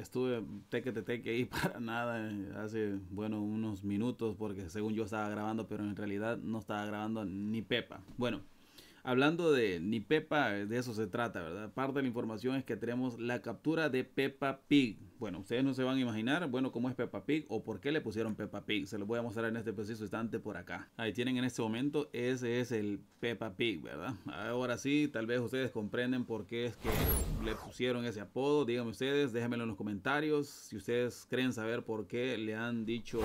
estuve teque teque ahí para nada hace, bueno, unos minutos porque según yo estaba grabando, pero en realidad no estaba grabando ni Pepa. Bueno, hablando de ni Pepa, de eso se trata, ¿verdad? Parte de la información es que tenemos la captura de Pepa Pig. Bueno, ustedes no se van a imaginar, bueno, cómo es Peppa Pig o por qué le pusieron Peppa Pig. Se los voy a mostrar en este preciso instante por acá. Ahí tienen en este momento, ese es el Peppa Pig, ¿verdad? Ahora sí, tal vez ustedes comprenden por qué es que le pusieron ese apodo. Díganme ustedes, déjenmelo en los comentarios si ustedes creen saber por qué le han dicho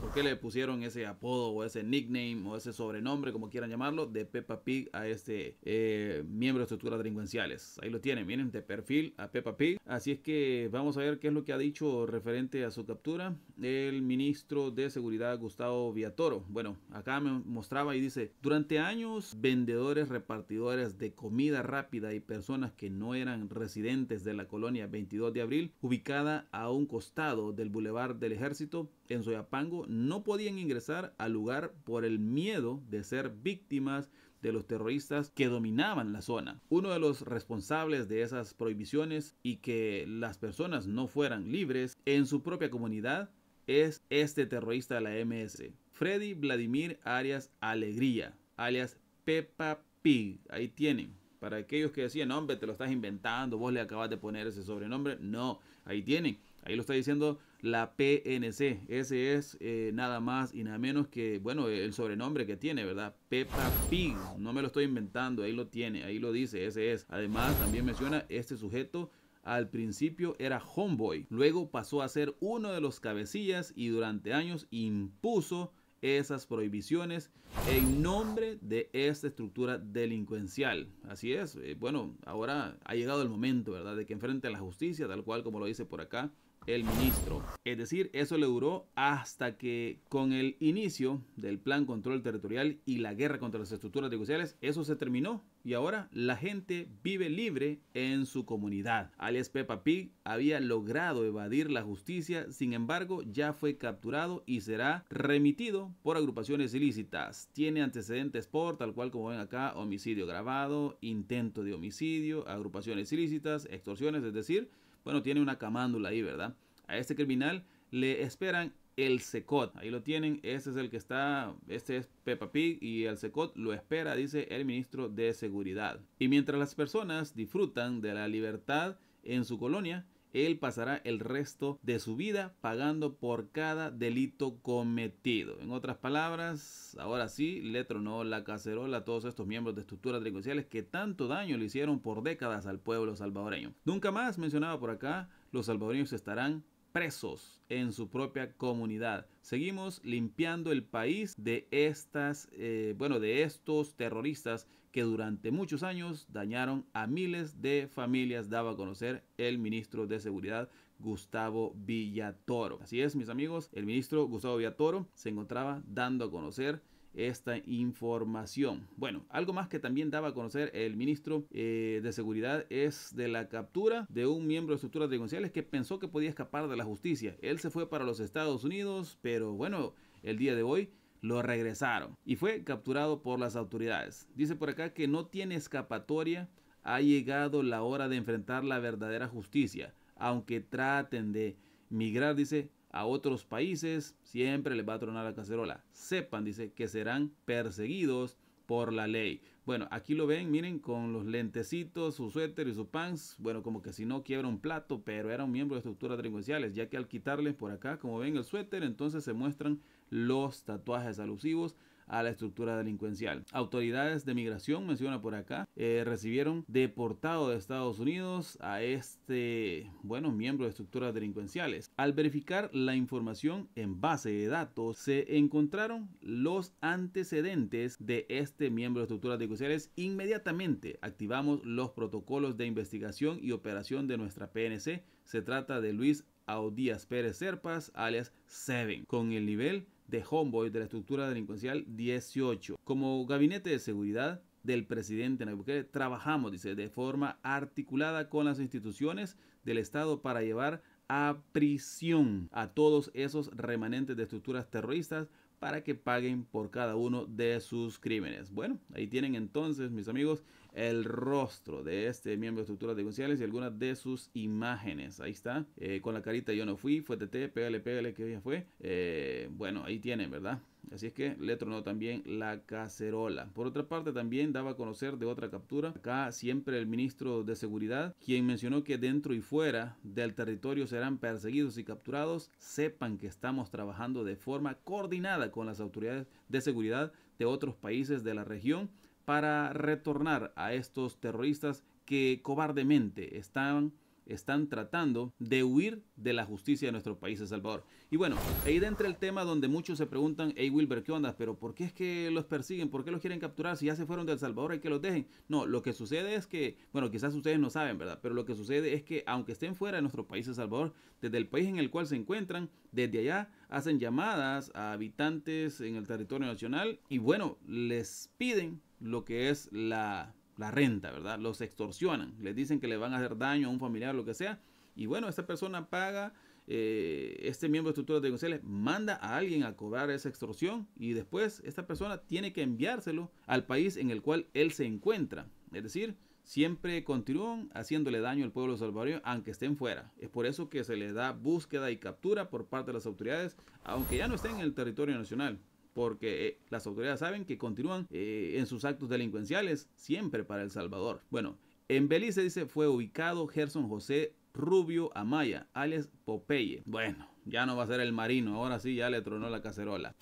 por qué le pusieron ese apodo o ese nickname o ese sobrenombre, como quieran llamarlo, de Peppa Pig a este eh, miembro de estructuras delincuenciales. Ahí lo tienen, miren de perfil a Peppa Pig. Así es que vamos a ver qué es lo que ha dicho referente a su captura el ministro de Seguridad Gustavo Viatoro. Bueno, acá me mostraba y dice, durante años vendedores, repartidores de comida rápida y personas que no eran residentes de la colonia 22 de abril, ubicada a un costado del bulevar del Ejército en Soyapango, no podían ingresar al lugar por el miedo de ser víctimas de los terroristas que dominaban la zona. Uno de los responsables de esas prohibiciones y que las personas no fueran libres en su propia comunidad es este terrorista de la MS, Freddy Vladimir Arias Alegría, alias Peppa Pig. Ahí tienen. Para aquellos que decían, hombre, te lo estás inventando, vos le acabas de poner ese sobrenombre. No, ahí tienen. Ahí lo está diciendo la PNC. Ese es eh, nada más y nada menos que, bueno, el sobrenombre que tiene, ¿verdad? Peppa Pig. No me lo estoy inventando, ahí lo tiene, ahí lo dice, ese es. Además, también menciona este sujeto. Al principio era homeboy, luego pasó a ser uno de los cabecillas y durante años impuso esas prohibiciones en nombre de esta estructura delincuencial. Así es, eh, bueno, ahora ha llegado el momento, ¿verdad?, de que enfrente a la justicia, tal cual como lo dice por acá, el ministro. Es decir, eso le duró hasta que con el inicio del plan control territorial y la guerra contra las estructuras negociales, eso se terminó y ahora la gente vive libre en su comunidad. Alias Peppa Pig había logrado evadir la justicia, sin embargo ya fue capturado y será remitido por agrupaciones ilícitas. Tiene antecedentes por, tal cual como ven acá, homicidio grabado, intento de homicidio, agrupaciones ilícitas, extorsiones, es decir, bueno, tiene una camándula ahí, ¿verdad? A este criminal le esperan el Secot. Ahí lo tienen. Ese es el que está. Este es Peppa Pig. Y el Secot lo espera, dice el ministro de Seguridad. Y mientras las personas disfrutan de la libertad en su colonia, él pasará el resto de su vida pagando por cada delito cometido. En otras palabras, ahora sí, le tronó la cacerola a todos estos miembros de estructuras delincuenciales que tanto daño le hicieron por décadas al pueblo salvadoreño. Nunca más, mencionaba por acá, los salvadoreños estarán presos en su propia comunidad. Seguimos limpiando el país de estas, eh, bueno, de estos terroristas que durante muchos años dañaron a miles de familias, daba a conocer el ministro de Seguridad Gustavo Villatoro. Así es, mis amigos, el ministro Gustavo Villatoro se encontraba dando a conocer esta información. Bueno, algo más que también daba a conocer el ministro eh, de Seguridad es de la captura de un miembro de estructuras delincuenciales que pensó que podía escapar de la justicia. Él se fue para los Estados Unidos, pero bueno, el día de hoy lo regresaron y fue capturado por las autoridades. Dice por acá que no tiene escapatoria, ha llegado la hora de enfrentar la verdadera justicia, aunque traten de migrar, dice, a otros países, siempre les va a tronar la cacerola. Sepan, dice, que serán perseguidos por la ley. Bueno, aquí lo ven, miren, con los lentecitos, su suéter y sus pants. Bueno, como que si no quiebra un plato, pero era un miembro de estructuras delincuenciales, ya que al quitarles por acá, como ven el suéter, entonces se muestran los tatuajes alusivos a la estructura delincuencial. Autoridades de migración, menciona por acá, eh, recibieron deportado de Estados Unidos a este, bueno, miembro de estructuras delincuenciales. Al verificar la información en base de datos, se encontraron los antecedentes de este miembro de estructuras delincuenciales. Inmediatamente activamos los protocolos de investigación y operación de nuestra PNC. Se trata de Luis Audías Pérez Serpas, alias Seven, con el nivel de Homeboy de la estructura delincuencial 18. Como gabinete de seguridad del presidente Nayib trabajamos, dice, de forma articulada con las instituciones del Estado para llevar a prisión a todos esos remanentes de estructuras terroristas para que paguen por cada uno de sus crímenes. Bueno, ahí tienen entonces, mis amigos, el rostro de este miembro de estructuras denunciales y algunas de sus imágenes. Ahí está, eh, con la carita yo no fui, fue TT, pégale, pégale, que ya fue. Eh, bueno, ahí tiene ¿verdad? Así es que le tronó también la cacerola. Por otra parte, también daba a conocer de otra captura. Acá siempre el ministro de Seguridad, quien mencionó que dentro y fuera del territorio serán perseguidos y capturados, sepan que estamos trabajando de forma coordinada con las autoridades de seguridad de otros países de la región para retornar a estos terroristas que cobardemente están están tratando de huir de la justicia de nuestro país, El Salvador. Y bueno, ahí dentro el tema donde muchos se preguntan, hey Wilber, ¿qué onda? ¿Pero por qué es que los persiguen? ¿Por qué los quieren capturar? Si ya se fueron de El Salvador, hay que los dejen. No, lo que sucede es que, bueno, quizás ustedes no saben, ¿verdad? Pero lo que sucede es que aunque estén fuera de nuestro país, El Salvador, desde el país en el cual se encuentran, desde allá hacen llamadas a habitantes en el territorio nacional y bueno, les piden lo que es la, renta, ¿verdad? Los extorsionan, les dicen que le van a hacer daño a un familiar, lo que sea. Y bueno, esta persona paga, eh, este miembro de estructuras manda a alguien a cobrar esa extorsión y después esta persona tiene que enviárselo al país en el cual él se encuentra. Es decir, siempre continúan haciéndole daño al pueblo salvadoreño aunque estén fuera. Es por eso que se le da búsqueda y captura por parte de las autoridades, aunque ya no estén en el territorio nacional porque eh, las autoridades saben que continúan eh, en sus actos delincuenciales siempre para El Salvador. Bueno, en Belice dice fue ubicado Gerson José Rubio Amaya, alias Popeye. Bueno, ya no va a ser el marino, ahora sí ya le tronó la cacerola.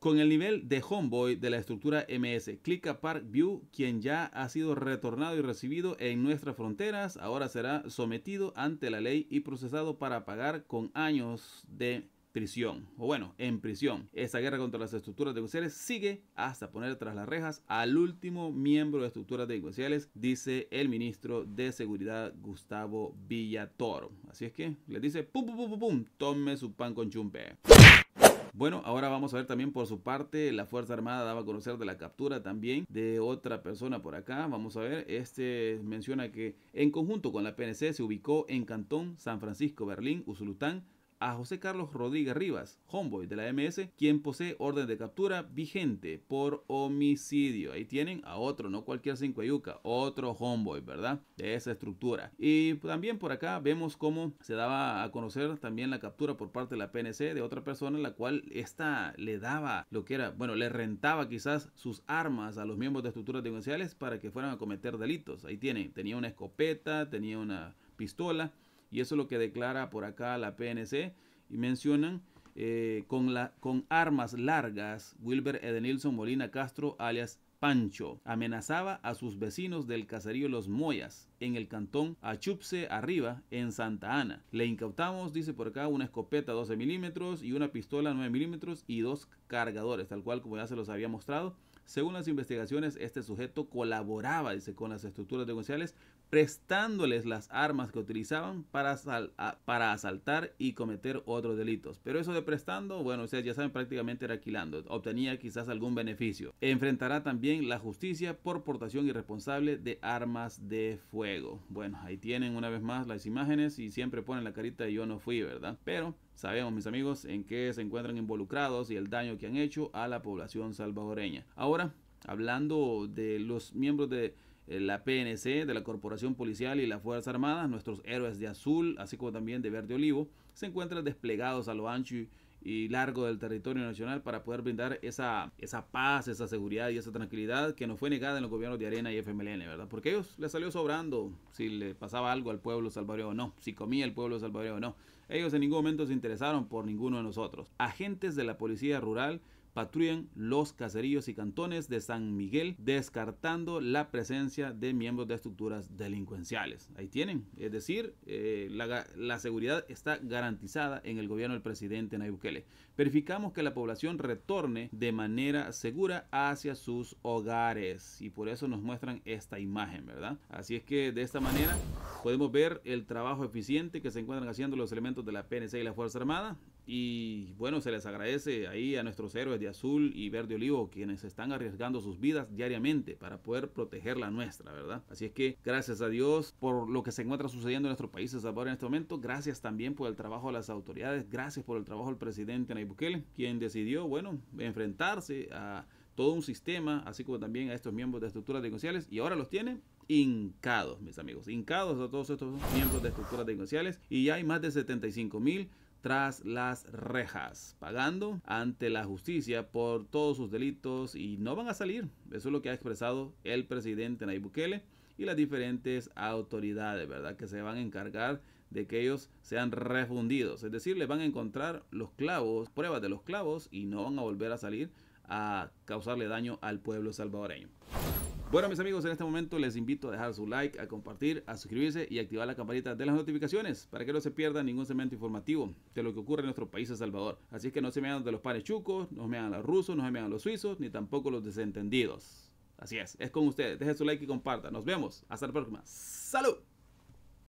Con el nivel de Homeboy de la estructura MS, Clica Park View, quien ya ha sido retornado y recibido en nuestras fronteras, ahora será sometido ante la ley y procesado para pagar con años de prisión, o bueno, en prisión. Esa guerra contra las estructuras delincuenciales sigue hasta poner tras las rejas al último miembro de estructuras delincuenciales, dice el ministro de Seguridad Gustavo Villatoro. Así es que le dice, pum, pum, pum, pum, pum, tome su pan con chumpe. Bueno, ahora vamos a ver también por su parte, la Fuerza Armada daba a conocer de la captura también de otra persona por acá. Vamos a ver, este menciona que en conjunto con la PNC se ubicó en Cantón, San Francisco, Berlín, Usulután, a José Carlos Rodríguez Rivas, homeboy de la MS, quien posee orden de captura vigente por homicidio. Ahí tienen a otro, no cualquier ayuca otro homeboy, ¿verdad? De esa estructura. Y también por acá vemos cómo se daba a conocer también la captura por parte de la PNC de otra persona, la cual esta le daba lo que era, bueno, le rentaba quizás sus armas a los miembros de estructuras denunciales para que fueran a cometer delitos. Ahí tienen, tenía una escopeta, tenía una pistola y eso es lo que declara por acá la PNC. Y mencionan eh, con, la, con armas largas, Wilber Edenilson Molina Castro, alias Pancho, amenazaba a sus vecinos del caserío Los Moyas, en el cantón Achupse Arriba, en Santa Ana. Le incautamos, dice por acá, una escopeta 12 milímetros y una pistola 9 milímetros y dos cargadores, tal cual como ya se los había mostrado. Según las investigaciones, este sujeto colaboraba, dice, con las estructuras negociales prestándoles las armas que utilizaban para, para asaltar y cometer otros delitos. Pero eso de prestando, bueno, ustedes ya saben, prácticamente era alquilando, obtenía quizás algún beneficio. Enfrentará también la justicia por portación irresponsable de armas de fuego. Bueno, ahí tienen una vez más las imágenes y siempre ponen la carita de yo no fui, ¿verdad? Pero Sabemos, mis amigos, en qué se encuentran involucrados y el daño que han hecho a la población salvadoreña. Ahora, hablando de los miembros de eh, la PNC, de la Corporación Policial y las Fuerzas Armadas, nuestros héroes de azul, así como también de verde olivo, se encuentran desplegados a lo ancho y largo del territorio nacional para poder brindar esa, esa paz, esa seguridad y esa tranquilidad que nos fue negada en los gobiernos de Arena y FMLN, ¿verdad? Porque a ellos les salió sobrando si le pasaba algo al pueblo salvadoreño o no, si comía el pueblo salvadoreño o no. Ellos en ningún momento se interesaron por ninguno de nosotros. Agentes de la policía rural patrullan los caseríos y cantones de San Miguel, descartando la presencia de miembros de estructuras delincuenciales. Ahí tienen, es decir, eh, la, la, seguridad está garantizada en el gobierno del presidente Nayib Bukele. Verificamos que la población retorne de manera segura hacia sus hogares y por eso nos muestran esta imagen, ¿verdad? Así es que de esta manera podemos ver el trabajo eficiente que se encuentran haciendo los elementos de la PNC y la Fuerza Armada y bueno, se les agradece ahí a nuestros héroes de azul y verde olivo, quienes están arriesgando sus vidas diariamente para poder proteger la nuestra, ¿verdad? Así es que gracias a Dios por lo que se encuentra sucediendo en nuestro país, Salvador, en este momento. Gracias también por el trabajo de las autoridades. Gracias por el trabajo del presidente Nayib Bukele, quien decidió, bueno, enfrentarse a todo un sistema, así como también a estos miembros de estructuras negociales. y ahora los tiene hincados, mis amigos, hincados a todos estos miembros de estructuras negociales. y ya hay más de 75 mil tras las rejas, pagando ante la justicia por todos sus delitos y no van a salir. Eso es lo que ha expresado el presidente Nayib Bukele y las diferentes autoridades, ¿verdad? Que se van a encargar de que ellos sean refundidos. Es decir, les van a encontrar los clavos, pruebas de los clavos y no van a volver a salir a causarle daño al pueblo salvadoreño. Bueno, mis amigos, en este momento les invito a dejar su like, a compartir, a suscribirse y activar la campanita de las notificaciones para que no se pierda ningún segmento informativo de lo que ocurre en nuestro país, El Salvador. Así que no se me hagan de los panes chucos, no se me hagan los rusos, no se me hagan los suizos, ni tampoco los desentendidos. Así es, es con ustedes. Dejen su like y compartan. Nos vemos. Hasta la próxima. ¡Salud!